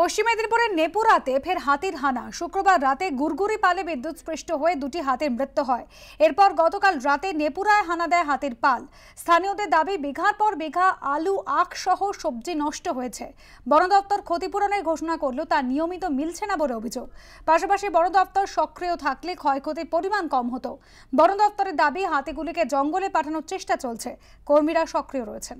পশ্চিম মেদিনীপুরের নেপুরাতে ফের হাতির হানা শুক্রবার রাতে গুরগুরি পালে বিদ্যুৎস্পৃষ্ট হয়ে দুটি হাতির মৃত্যু হয় এরপর গতকাল রাতে নেপুরায় হানা দেয় হাতির পাল স্থানীয়দের দাবি বিঘার পর বিঘা আলু আখ সহ সবজি নষ্ট হয়েছে বন দপ্তর ক্ষতিপূরণের ঘোষণা করলেও তা নিয়মিত মিলছে না বলে অভিযোগ পাশাপাশি বন দপ্তর সক্রিয় থাকলে ক্ষয়ক্ষতির পরিমাণ কম হতো বন দপ্তরের দাবি হাতিগুলিকে জঙ্গলে পাঠানোর চেষ্টা চলছে কর্মীরা সক্রিয় রয়েছেন